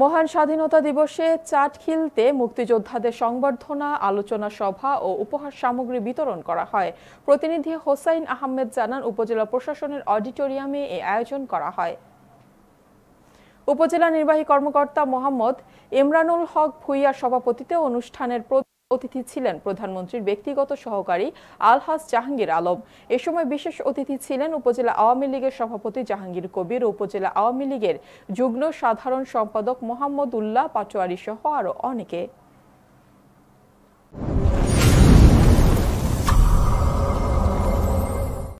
মহান স্বাধীনতা দিবসে চাট খিলতে মুক্তিযোদ্ধাদের সংবর্ধনা আলোচনা সভা ও উপহার সামগ্রী বিতরণ করা হয় প্রতিনিধি হোসাইন আহমেদ জানান উপজেলা প্রশাসনের অডিটোরিয়ামে এ আয়োজন করা হয় উপজেলা নির্বাহী কর্মকর্তা মোহাম্মদ ইমরানুল হক ভুইয়ার সভাপতিতে অনুষ্ঠানের অতিথি ছিলেন প্রধানমন্ত্রীর ব্যক্তিগত সহকারী আলহাজ জাহাঙ্গীর আলম এ সময় বিশেষ অতিথি ছিলেন উপজেলা আওয়ামী লীগের সভাপতি জাহাঙ্গীর কবির উপজেলা আওয়ামী লীগের যুগ্ম সাধারণ সম্পাদক মোহাম্মদ উল্লাহ পাটোয়ারি সহ আরও অনেকে